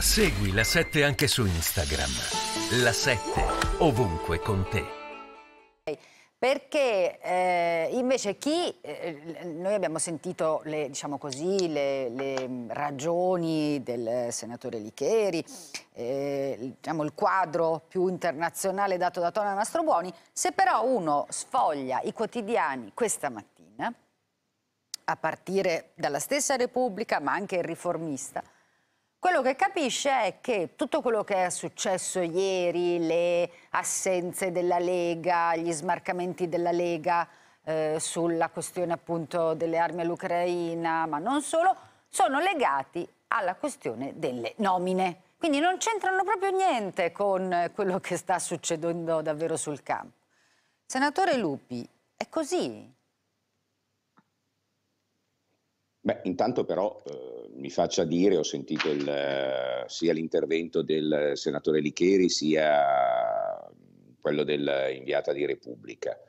Segui la 7 anche su Instagram. La 7 ovunque con te. Perché eh, invece chi, eh, noi abbiamo sentito le, diciamo così, le, le ragioni del senatore Licheri, eh, diciamo il quadro più internazionale dato da Tona Mastrobuoni, se però uno sfoglia i quotidiani questa mattina, a partire dalla stessa Repubblica ma anche il riformista, quello che capisce è che tutto quello che è successo ieri, le assenze della Lega, gli smarcamenti della Lega eh, sulla questione appunto delle armi all'Ucraina, ma non solo, sono legati alla questione delle nomine. Quindi non c'entrano proprio niente con eh, quello che sta succedendo davvero sul campo. Senatore Lupi, è così? Beh, intanto però eh, mi faccia dire, ho sentito il, eh, sia l'intervento del senatore Licheri sia quello dell'inviata eh, di Repubblica.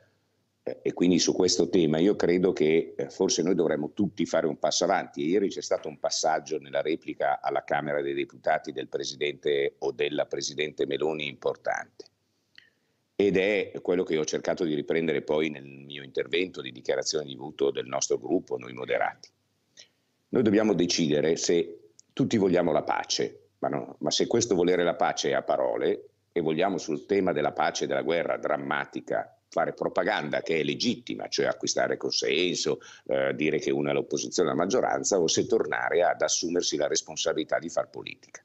Eh, e quindi su questo tema io credo che eh, forse noi dovremmo tutti fare un passo avanti. Ieri c'è stato un passaggio nella replica alla Camera dei Deputati del Presidente o della Presidente Meloni importante ed è quello che ho cercato di riprendere poi nel mio intervento di dichiarazione di voto del nostro gruppo, noi moderati. Noi dobbiamo decidere se tutti vogliamo la pace, ma, no, ma se questo volere la pace è a parole e vogliamo sul tema della pace e della guerra drammatica fare propaganda che è legittima, cioè acquistare consenso, eh, dire che una è l'opposizione alla maggioranza, o se tornare ad assumersi la responsabilità di far politica.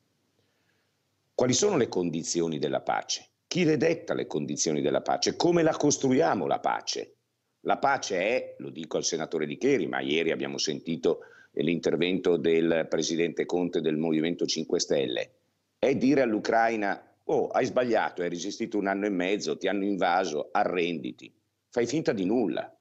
Quali sono le condizioni della pace? Chi le detta le condizioni della pace? Come la costruiamo la pace? La pace è, lo dico al senatore Di Cheri, ma ieri abbiamo sentito l'intervento del presidente Conte del Movimento 5 Stelle, è dire all'Ucraina oh hai sbagliato, hai resistito un anno e mezzo, ti hanno invaso, arrenditi, fai finta di nulla.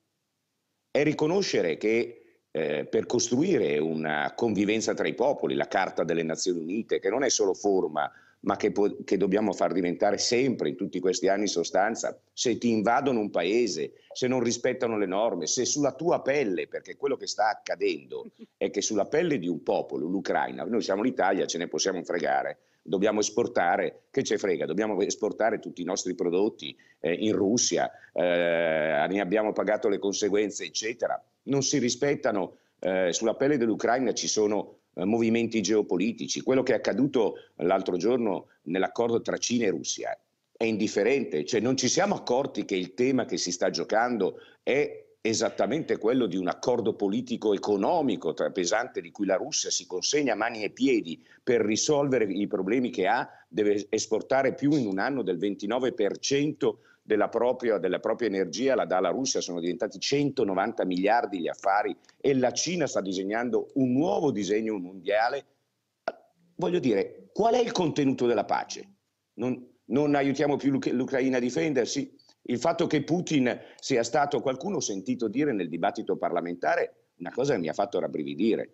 È riconoscere che eh, per costruire una convivenza tra i popoli, la Carta delle Nazioni Unite, che non è solo forma ma che, po- che, dobbiamo far diventare sempre in tutti questi anni in sostanza, se ti invadono un paese, se non rispettano le norme, se sulla tua pelle, perché quello che sta accadendo è che sulla pelle di un popolo, l'Ucraina, noi siamo l'Italia, ce ne possiamo fregare, dobbiamo esportare, che ce frega, dobbiamo esportare tutti i nostri prodotti eh, in Russia, eh, ne abbiamo pagato le conseguenze, eccetera. Non si rispettano, eh, sulla pelle dell'Ucraina ci sono eh, movimenti geopolitici. Quello che è accaduto l'altro giorno nell'accordo tra Cina e Russia è indifferente, cioè non ci siamo accorti che il tema che si sta giocando è esattamente quello di un accordo politico economico tra pesante di cui la Russia si consegna mani e piedi per risolvere i problemi che ha, deve esportare più in un anno del 29% della propria, della propria energia la dà la Russia, sono diventati 190 miliardi gli affari e la Cina sta disegnando un nuovo disegno mondiale. Voglio dire, qual è il contenuto della pace? Non, non aiutiamo più l'Ucraina a difendersi? Il fatto che Putin sia stato, qualcuno ho sentito dire nel dibattito parlamentare, una cosa che mi ha fatto rabbrividire.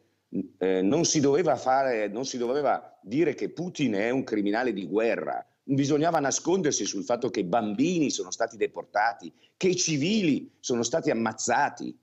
Eh, non, si fare, non si doveva dire che Putin è un criminale di guerra, bisognava nascondersi sul fatto che bambini sono stati deportati, che i civili sono stati ammazzati.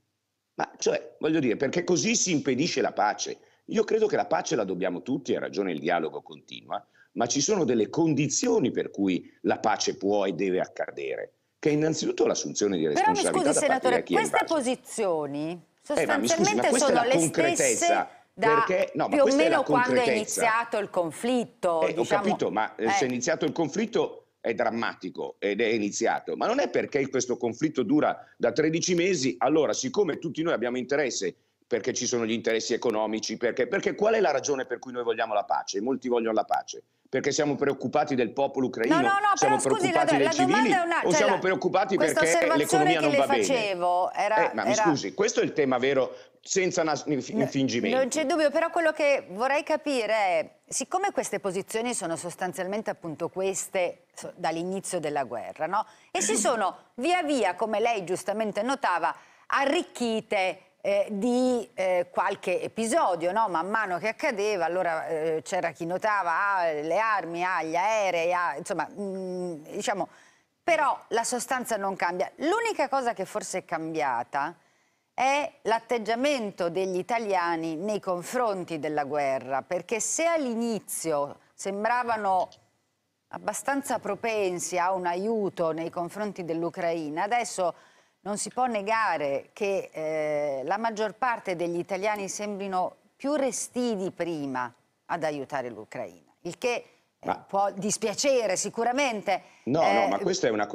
Ma cioè, voglio dire, perché così si impedisce la pace. Io credo che la pace la dobbiamo tutti, ha ragione il dialogo continua, ma ci sono delle condizioni per cui la pace può e deve accadere, che è innanzitutto l'assunzione di responsabilità. Però mi scusi, senatore, queste posizioni sostanzialmente eh, ma scusi, ma sono le stesse da perché, no, più o meno quando è iniziato il conflitto. Eh, diciamo, ho capito, ma eh. se è eh. iniziato il conflitto è drammatico ed è iniziato, ma non è perché questo conflitto dura da 13 mesi, allora siccome tutti noi abbiamo interesse perché ci sono gli interessi economici, perché, perché qual è la ragione per cui noi vogliamo la pace? Molti vogliono la pace perché siamo preoccupati del popolo ucraino? No, no, no, siamo però, scusi, la, dei la civili? Una, o cioè siamo la, preoccupati perché l'economia non va facevo, bene? Era, eh, ma era... mi scusi, questo è il tema vero senza infingimento. No, non c'è dubbio, però quello che vorrei capire è, siccome queste posizioni sono sostanzialmente appunto queste dall'inizio della guerra, no? E si sono via via, come lei giustamente notava, arricchite eh, di eh, qualche episodio, no? man mano che accadeva, allora eh, c'era chi notava ah, le armi, ah, gli aerei, ah, insomma, mh, mm, diciamo, però la sostanza non cambia. L'unica cosa che forse è cambiata è l'atteggiamento degli italiani nei confronti della guerra, perché se all'inizio sembravano abbastanza propensi a un aiuto nei confronti dell'Ucraina, adesso non si può negare che eh, la maggior parte degli italiani sembrino più resti di prima ad aiutare l'Ucraina, il che eh, ma... può dispiacere sicuramente. No, eh... no, ma questa è una...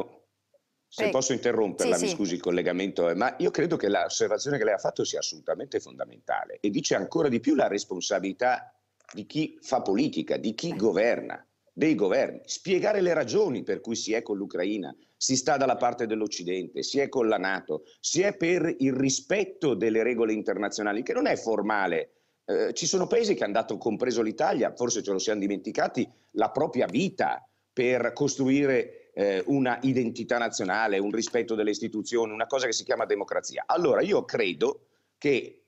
Se posso interromperla, sì, mi scusi il collegamento, eh, ma io credo che l'osservazione che lei ha fatto sia assolutamente fondamentale e dice ancora di più la responsabilità di chi fa politica, di chi eh. governa dei governi, spiegare le ragioni per cui si è con l'Ucraina, si sta dalla parte dell'Occidente, si è con la Nato, si è per il rispetto delle regole internazionali, che non è formale. Eh, ci sono paesi che hanno dato, compreso l'Italia, forse ce lo siamo dimenticati, la propria vita per costruire eh, una identità nazionale, un rispetto delle istituzioni, una cosa che si chiama democrazia. Allora io credo che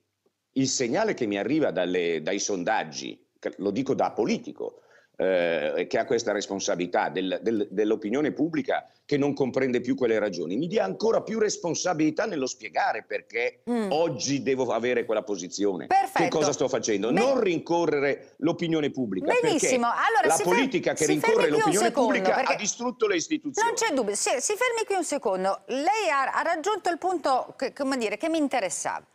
il segnale che mi arriva dalle, dai sondaggi, lo dico da politico, eh, che ha questa responsabilità del, del, dell'opinione pubblica che non comprende più quelle ragioni, mi dia ancora più responsabilità nello spiegare perché mm. oggi devo avere quella posizione. Perfetto. Che cosa sto facendo? Ben... Non rincorrere l'opinione pubblica. Benissimo. Allora, la politica fer... che rincorre l'opinione pubblica perché... ha distrutto le istituzioni. Non c'è dubbio. Si, si fermi qui un secondo. Lei ha, ha raggiunto il punto che, dire, che mi interessava.